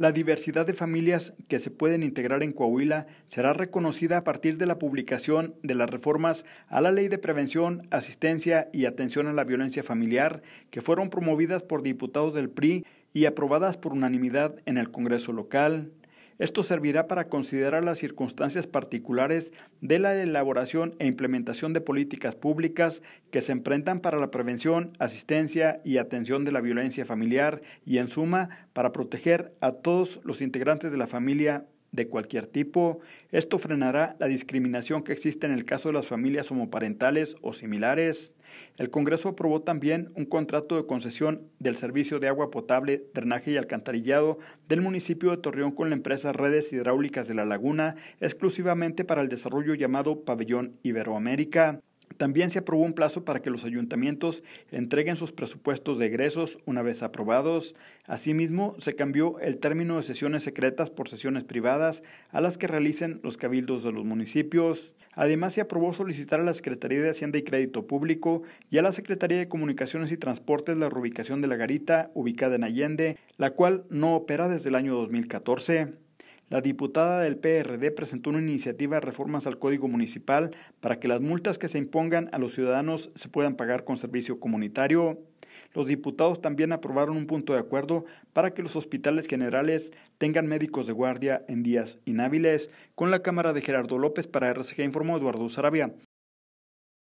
La diversidad de familias que se pueden integrar en Coahuila será reconocida a partir de la publicación de las reformas a la Ley de Prevención, Asistencia y Atención a la Violencia Familiar, que fueron promovidas por diputados del PRI y aprobadas por unanimidad en el Congreso local, esto servirá para considerar las circunstancias particulares de la elaboración e implementación de políticas públicas que se enfrentan para la prevención, asistencia y atención de la violencia familiar y, en suma, para proteger a todos los integrantes de la familia de cualquier tipo. Esto frenará la discriminación que existe en el caso de las familias homoparentales o similares. El Congreso aprobó también un contrato de concesión del servicio de agua potable, drenaje y alcantarillado del municipio de Torreón con la empresa Redes Hidráulicas de la Laguna, exclusivamente para el desarrollo llamado Pabellón Iberoamérica. También se aprobó un plazo para que los ayuntamientos entreguen sus presupuestos de egresos una vez aprobados. Asimismo, se cambió el término de sesiones secretas por sesiones privadas a las que realicen los cabildos de los municipios. Además, se aprobó solicitar a la Secretaría de Hacienda y Crédito Público y a la Secretaría de Comunicaciones y Transportes la reubicación de la garita ubicada en Allende, la cual no opera desde el año 2014. La diputada del PRD presentó una iniciativa de reformas al Código Municipal para que las multas que se impongan a los ciudadanos se puedan pagar con servicio comunitario. Los diputados también aprobaron un punto de acuerdo para que los hospitales generales tengan médicos de guardia en días inhábiles. Con la cámara de Gerardo López para RCG informó Eduardo Sarabia.